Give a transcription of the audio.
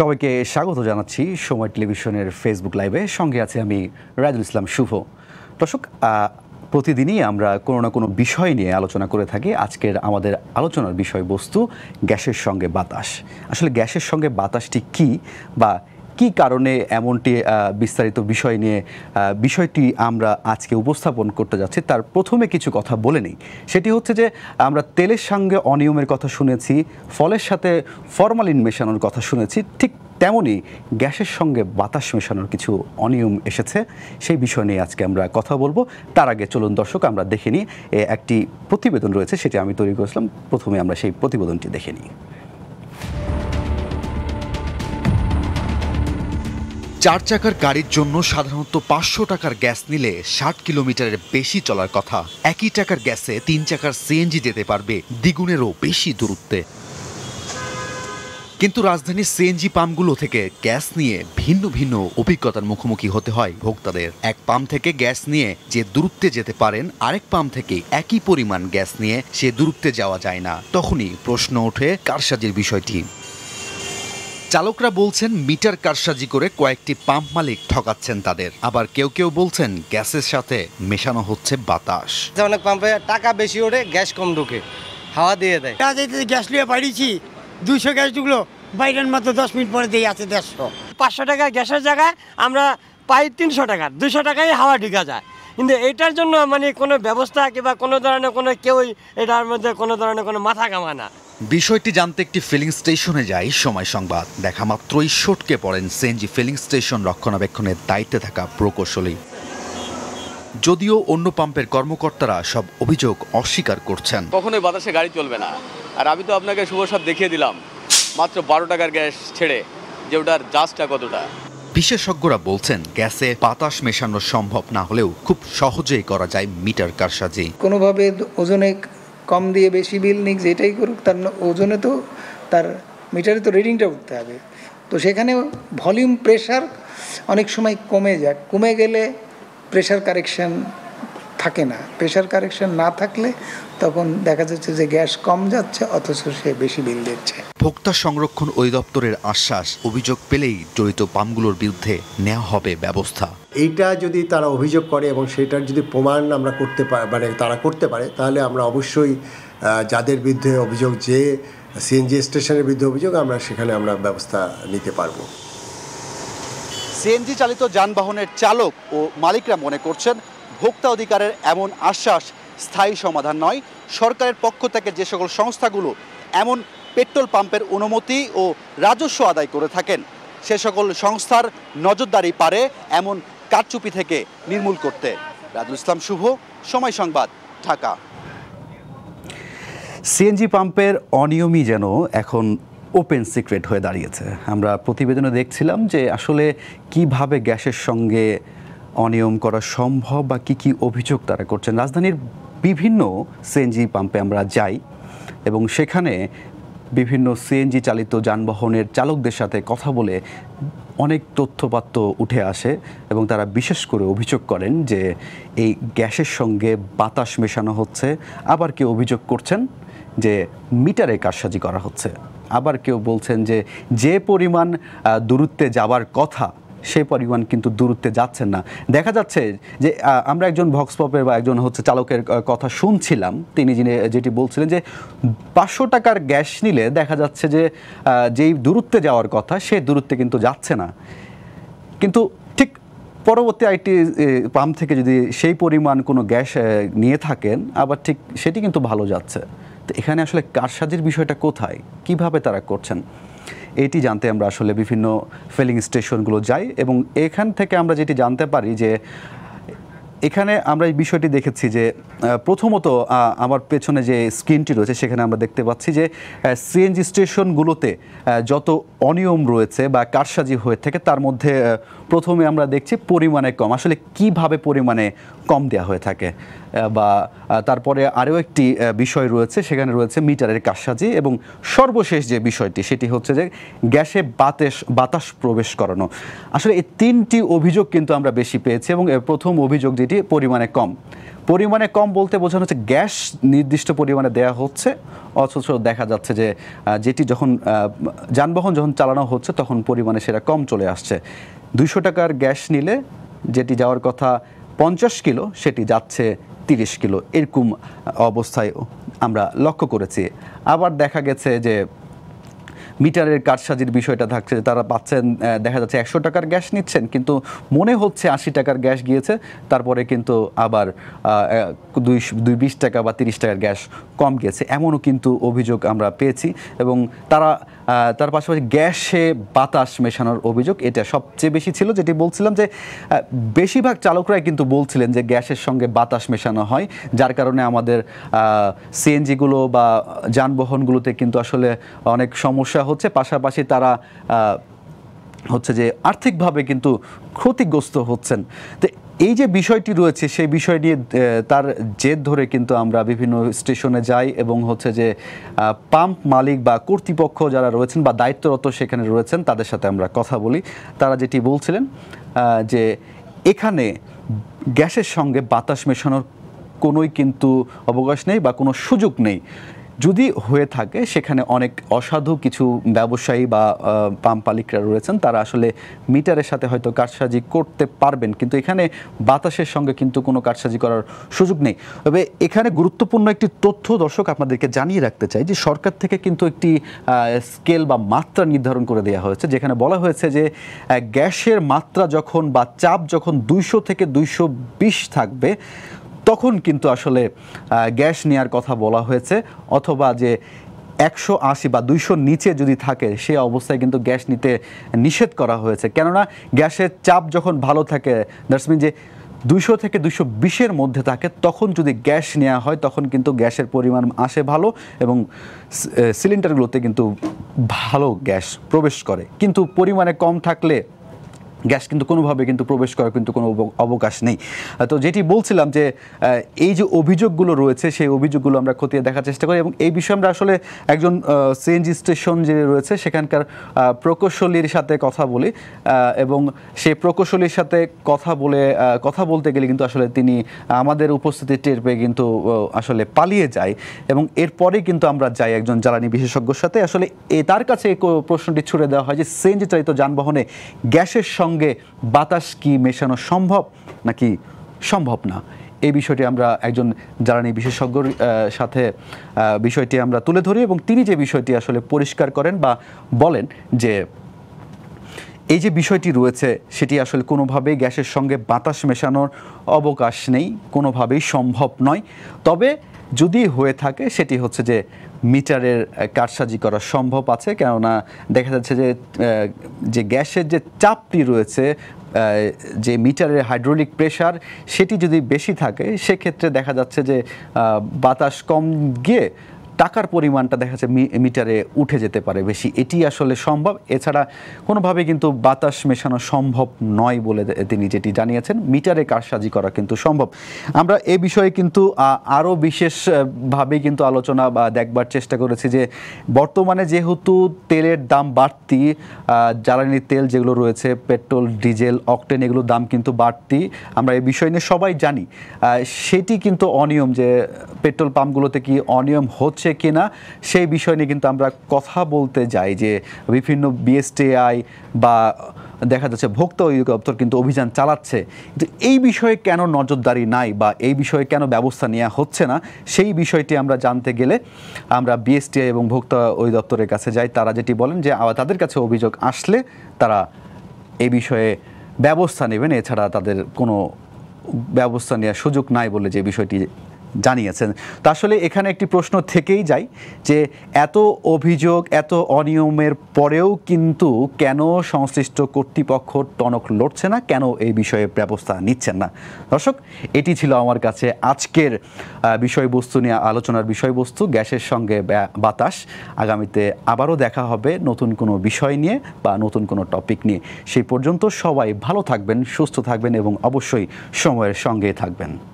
সবাইকে স্বাগত জানাচ্ছি সময় টেলিভিশনের ফেসবুক লাইভে সঙ্গে আছে আমি রাজুল ইসলাম শুভ দর্শক প্রতিদিনই আমরা কোনো না কোনো বিষয় নিয়ে আলোচনা করে থাকি আজকের আমাদের আলোচনার বিষয়বস্তু গ্যাসের সঙ্গে বাতাস আসলে গ্যাসের সঙ্গে বাতাসটি কি বা কি কারণে এমনটি বিস্তারিত বিষয় নিয়ে বিষয়টি আমরা আজকে উপস্থাপন করতে যাচ্ছি তার প্রথমে কিছু কথা বলে নিই সেটি হচ্ছে যে আমরা তেলের সঙ্গে অনিয়মের কথা শুনেছি ফলের সাথে ফরমালিন মেশানোর কথা শুনেছি ঠিক তেমনই গ্যাসের সঙ্গে বাতাস মেশানোর কিছু অনিয়ম এসেছে সেই বিষয় নিয়ে আজকে আমরা কথা বলবো তার আগে চলুন দর্শক আমরা দেখে নিই একটি প্রতিবেদন রয়েছে সেটি আমি তৈরি করেছিলাম প্রথমে আমরা সেই প্রতিবেদনটি দেখে নিই চার চাকার গাড়ির জন্য সাধারণত পাঁচশো টাকার গ্যাস নিলে ষাট কিলোমিটারের বেশি চলার কথা একই টাকার গ্যাসে তিন চাকার সিএনজি যেতে পারবে দ্বিগুণেরও বেশি দূরত্বে কিন্তু রাজধানীর সিএনজি পাম্পগুলো থেকে গ্যাস নিয়ে ভিন্ন ভিন্ন অভিজ্ঞতার মুখোমুখি হতে হয় ভোক্তাদের এক পাম্প থেকে গ্যাস নিয়ে যে দূরত্বে যেতে পারেন আরেক পাম্প থেকে একই পরিমাণ গ্যাস নিয়ে সে দূরত্বে যাওয়া যায় না তখনই প্রশ্ন ওঠে কারসাজির বিষয়টি চালকরা বলছেন মিটার কারসাজি করে কয়েকটি পাম্প মালিক ঠকাচ্ছেন তাদের আবার কেউ কেউ বলছেন গ্যাসের সাথে মেশানো হচ্ছে বাতাস অনেক পাম্পে টাকা বেশি ওড়ে গ্যাস কম ঢোকে হাওয়া দিয়ে দেয় গ্যাস নিয়ে বাড়িয়েছি দুশো গ্যাস ঢুকলো বাইরের মাত্র দশ মিনিট পরে দিয়ে আছে দেড়শো পাঁচশো টাকা গ্যাসের জায়গায় আমরা পাই তিনশো টাকা দুশো টাকায় হাওয়া ঢুকা যায় কিন্তু এটার জন্য মানে কোনো ব্যবস্থা কিংবা কোনো ধরনের কোনো কেউই এটার মধ্যে কোনো ধরনের কোনো মাথা কামায় না বিষয়টি জানতে একটি ফিলিং স্টেশনে যাই সময় সংবাদ দেখা মাত্রই সটকে পড়েন সেনজি ফিলিং স্টেশন রক্ষণাবেক্ষণের দায়িত্বে থাকা প্রকৌশলী যদিও অন্য পাম্পের কর্মকর্তারা সব অভিযোগ অস্বীকার করছেন কখনোই বাতাসে গাড়ি চলবে না আর আমি তো আপনাকে শুভ সব দেখিয়ে দিলাম মাত্র বারো টাকার গ্যাস ছেড়ে যে ওটার জাজটা কতটা বিশেষজ্ঞরা বলছেন গ্যাসে বাতাস মেশানো সম্ভব না হলেও খুব সহজেই করা যায় মিটার কারসাজি কোনোভাবে ওজনে কম দিয়ে বেশি বিল নিক যেটাই করুক তার ওজনে তো তার মিটারে তো রিডিংটা উঠতে হবে তো সেখানে ভলিউম প্রেশার অনেক সময় কমে যায় কমে গেলে প্রেশার কারেকশান থাকে না প্রেশার কারেকশন না থাকলে তখন দেখা যাচ্ছে যে গ্যাস কম যাচ্ছে অথচ সে বেশি বিল দিচ্ছে ভোক্তা সংরক্ষণ অধিদপ্তরের আশ্বাস অভিযোগ পেলেই জড়িত পামগুলোর বিরুদ্ধে নেওয়া হবে ব্যবস্থা এইটা যদি তারা অভিযোগ করে এবং সেটার যদি প্রমাণ আমরা করতে মানে তারা করতে পারে তাহলে আমরা অবশ্যই যাদের বিরুদ্ধে অভিযোগ যে সিএনজি স্টেশনের বিরুদ্ধে অভিযোগ আমরা সেখানে আমরা ব্যবস্থা নিতে পারবো সিএনজি চালিত যানবাহনের চালক ও মালিকরা মনে করছেন ভোক্তা অধিকারের এমন আশ্বাস স্থায়ী সমাধান নয় সরকারের পক্ষ থেকে যে সকল সংস্থাগুলো এমন পেট্রোল পাম্পের অনুমতি ও রাজস্ব আদায় করে থাকেন সে সকল সংস্থার নজরদারি পারে এমন কারচুপি থেকে নির্মূল করতে রাজুল ইসলাম শুভ সময় সংবাদ ঢাকা সিএনজি পাম্পের অনিয়মই যেন এখন ওপেন সিক্রেট হয়ে দাঁড়িয়েছে আমরা প্রতিবেদনে দেখছিলাম যে আসলে কিভাবে গ্যাসের সঙ্গে অনিয়ম করা সম্ভব বা কি কি অভিযোগ তারা করছেন রাজধানীর বিভিন্ন সিএনজি পাম্পে আমরা যাই এবং সেখানে বিভিন্ন সিএনজি চালিত যানবাহনের চালকদের সাথে কথা বলে অনেক তথ্যপাত্র উঠে আসে এবং তারা বিশেষ করে অভিযোগ করেন যে এই গ্যাসের সঙ্গে বাতাস মেশানো হচ্ছে আবার কেউ অভিযোগ করছেন যে মিটারে কারসাজি করা হচ্ছে আবার কেউ বলছেন যে যে পরিমাণ দূরত্বে যাবার কথা সেই পরিমাণ কিন্তু দূরত্বে যাচ্ছেন না দেখা যাচ্ছে যে আমরা একজন ভক্সপপের বা একজন হচ্ছে চালকের কথা শুনছিলাম তিনি যিনি যেটি বলছিলেন যে পাঁচশো টাকার গ্যাস নিলে দেখা যাচ্ছে যে যেই দূরত্বে যাওয়ার কথা সেই দূরত্বে কিন্তু যাচ্ছে না কিন্তু ঠিক পরবর্তী আইটি পাম্প থেকে যদি সেই পরিমাণ কোনো গ্যাস নিয়ে থাকেন আবার ঠিক সেটি কিন্তু ভালো যাচ্ছে তো এখানে আসলে কারসাজির বিষয়টা কোথায় কিভাবে তারা করছেন এটি জানতে আমরা আসলে বিভিন্ন ফিলিং স্টেশনগুলো যাই এবং এখান থেকে আমরা যেটি জানতে পারি যে এখানে আমরা এই বিষয়টি দেখেছি যে প্রথমত আমার পেছনে যে স্ক্রিনটি রয়েছে সেখানে আমরা দেখতে পাচ্ছি যে সিএনজি স্টেশনগুলোতে যত অনিয়ম রয়েছে বা কারসাজি হয়ে থাকে তার মধ্যে প্রথমে আমরা দেখছি পরিমাণে কম আসলে কিভাবে পরিমাণে কম দেয়া হয়ে থাকে বা তারপরে আরও একটি বিষয় রয়েছে সেখানে রয়েছে মিটারের কাজসাজি এবং সর্বশেষ যে বিষয়টি সেটি হচ্ছে যে গ্যাসে বাতাস বাতাস প্রবেশ করানো আসলে এই তিনটি অভিযোগ কিন্তু আমরা বেশি পেয়েছি এবং প্রথম অভিযোগ যেটি পরিমাণে কম পরিমাণে কম বলতে বোঝানো হচ্ছে গ্যাস নির্দিষ্ট পরিমাণে দেয়া হচ্ছে অথচ দেখা যাচ্ছে যে যেটি যখন যানবাহন যখন চালানো হচ্ছে তখন পরিমাণে সেটা কম চলে আসছে দুইশো টাকার গ্যাস নিলে যেটি যাওয়ার কথা পঞ্চাশ কিলো সেটি যাচ্ছে তিরিশ কিলো এরকম অবস্থায় আমরা লক্ষ্য করেছি আবার দেখা গেছে যে মিটারের কারসাজির বিষয়টা থাকছে তারা পাচ্ছেন দেখা যাচ্ছে একশো টাকার গ্যাস নিচ্ছেন কিন্তু মনে হচ্ছে আশি টাকার গ্যাস গিয়েছে তারপরে কিন্তু আবার দুই দুই বিশ টাকা বা তিরিশ টাকার গ্যাস কম গিয়েছে এমনও কিন্তু অভিযোগ আমরা পেয়েছি এবং তারা তার পাশাপাশি গ্যাসে বাতাস মেশানোর অভিযোগ এটা সবচেয়ে বেশি ছিল যেটি বলছিলাম যে বেশিরভাগ চালকরাই কিন্তু বলছিলেন যে গ্যাসের সঙ্গে বাতাস মেশানো হয় যার কারণে আমাদের সিএনজিগুলো বা যানবাহনগুলোতে কিন্তু আসলে অনেক সমস্যা হচ্ছে পাশাপাশি তারা হচ্ছে যে আর্থিকভাবে কিন্তু ক্ষতিগ্রস্ত হচ্ছেন তো এই যে বিষয়টি রয়েছে সেই বিষয় নিয়ে তার জেদ ধরে কিন্তু আমরা বিভিন্ন স্টেশনে যাই এবং হচ্ছে যে পাম্প মালিক বা কর্তৃপক্ষ যারা রয়েছেন বা দায়িত্বরত সেখানে রয়েছেন তাদের সাথে আমরা কথা বলি তারা যেটি বলছিলেন যে এখানে গ্যাসের সঙ্গে বাতাস মেশানোর কোনোই কিন্তু অবকাশ নেই বা কোনো সুযোগ নেই যদি হয়ে থাকে সেখানে অনেক অসাধু কিছু ব্যবসায়ী বা পাম্প মালিকরা রয়েছেন তারা আসলে মিটারের সাথে হয়তো কারসাজি করতে পারবেন কিন্তু এখানে বাতাসের সঙ্গে কিন্তু কোনো কারসাজি করার সুযোগ নেই তবে এখানে গুরুত্বপূর্ণ একটি তথ্য দর্শক আপনাদেরকে জানিয়ে রাখতে চাই যে সরকার থেকে কিন্তু একটি স্কেল বা মাত্রা নির্ধারণ করে দেওয়া হয়েছে যেখানে বলা হয়েছে যে গ্যাসের মাত্রা যখন বা চাপ যখন দুইশো থেকে দুইশো থাকবে তখন কিন্তু আসলে গ্যাস নেওয়ার কথা বলা হয়েছে অথবা যে একশো আশি বা দুইশোর নিচে যদি থাকে সে অবস্থায় কিন্তু গ্যাস নিতে নিষেধ করা হয়েছে কেননা গ্যাসের চাপ যখন ভালো থাকে দ্যাটস যে দুইশো থেকে দুশো বিশের মধ্যে থাকে তখন যদি গ্যাস নেওয়া হয় তখন কিন্তু গ্যাসের পরিমাণ আসে ভালো এবং সিলিন্ডারগুলোতে কিন্তু ভালো গ্যাস প্রবেশ করে কিন্তু পরিমাণে কম থাকলে গ্যাস কিন্তু কোনোভাবে কিন্তু প্রবেশ করার কিন্তু কোনো অবকাশ নেই তো যেটি বলছিলাম যে এই যে অভিযোগগুলো রয়েছে সেই অভিযোগগুলো আমরা খতিয়ে দেখার চেষ্টা করি এবং এই বিষয়ে আমরা আসলে একজন সিএনজি স্টেশন যে রয়েছে সেখানকার প্রকৌশলীর সাথে কথা বলি এবং সেই প্রকৌশলীর সাথে কথা বলে কথা বলতে গেলে কিন্তু আসলে তিনি আমাদের উপস্থিতি টের পেয়ে কিন্তু আসলে পালিয়ে যায় এবং এরপরে কিন্তু আমরা যাই একজন জ্বালানি বিশেষজ্ঞর সাথে আসলে এ তার কাছে প্রশ্নটি ছুড়ে দেওয়া হয় যে সিএনজি চালিত যানবাহনে গ্যাসের সঙ্গে সঙ্গে বাতাস কি মেশানো সম্ভব নাকি সম্ভব না এই বিষয়টি আমরা একজন জ্বালানি বিশেষজ্ঞর সাথে বিষয়টি আমরা তুলে ধরি এবং তিনি যে বিষয়টি আসলে পরিষ্কার করেন বা বলেন যে এই যে বিষয়টি রয়েছে সেটি আসলে কোনোভাবেই গ্যাসের সঙ্গে বাতাস মেশানোর অবকাশ নেই কোনোভাবেই সম্ভব নয় তবে যদি হয়ে থাকে সেটি হচ্ছে যে মিটারের কারসাজি করা সম্ভব আছে কেননা দেখা যাচ্ছে যে যে গ্যাসের যে চাপটি রয়েছে যে মিটারের হাইড্রোলিক প্রেশার সেটি যদি বেশি থাকে সেক্ষেত্রে দেখা যাচ্ছে যে বাতাস কম গিয়ে টাকার পরিমাণটা দেখা যাচ্ছে মিটারে উঠে যেতে পারে বেশি এটি আসলে সম্ভব এছাড়া কোনোভাবে কিন্তু বাতাস মেশানো সম্ভব নয় বলে তিনি যেটি জানিয়েছেন মিটারে কারসাজি করা কিন্তু সম্ভব আমরা এ বিষয়ে কিন্তু আরও বিশেষভাবে কিন্তু আলোচনা বা দেখবার চেষ্টা করেছি যে বর্তমানে যেহেতু তেলের দাম বাড়তি জ্বালানি তেল যেগুলো রয়েছে পেট্রোল ডিজেল অকটেন এগুলোর দাম কিন্তু বাড়তি আমরা এই বিষয় নিয়ে সবাই জানি সেটি কিন্তু অনিয়ম যে পেট্রোল পাম্পগুলোতে কি অনিয়ম হচ্ছে হচ্ছে কিনা সেই বিষয় নিয়ে কিন্তু আমরা কথা বলতে যাই যে বিভিন্ন বিএসটিআই বা দেখা যাচ্ছে ভোক্তা অধিদপ্তর কিন্তু অভিযান চালাচ্ছে কিন্তু এই বিষয়ে কেন নজরদারি নাই বা এই বিষয়ে কেন ব্যবস্থা নেওয়া হচ্ছে না সেই বিষয়টি আমরা জানতে গেলে আমরা বিএসটিআই এবং ভোক্তা অধিদপ্তরের কাছে যাই তারা যেটি বলেন যে তাদের কাছে অভিযোগ আসলে তারা এ বিষয়ে ব্যবস্থা নেবেন এছাড়া তাদের কোনো ব্যবস্থা নেওয়ার সুযোগ নাই বলে যে বিষয়টি জানিয়েছেন তা আসলে এখানে একটি প্রশ্ন থেকেই যায় যে এত অভিযোগ এত অনিয়মের পরেও কিন্তু কেন সংশ্লিষ্ট কর্তৃপক্ষ টনক লড়ছে না কেন এই বিষয়ে ব্যবস্থা নিচ্ছেন না দর্শক এটি ছিল আমার কাছে আজকের বিষয়বস্তু নিয়ে আলোচনার বিষয়বস্তু গ্যাসের সঙ্গে বাতাস আগামীতে আবারও দেখা হবে নতুন কোনো বিষয় নিয়ে বা নতুন কোনো টপিক নিয়ে সেই পর্যন্ত সবাই ভালো থাকবেন সুস্থ থাকবেন এবং অবশ্যই সময়ের সঙ্গে থাকবেন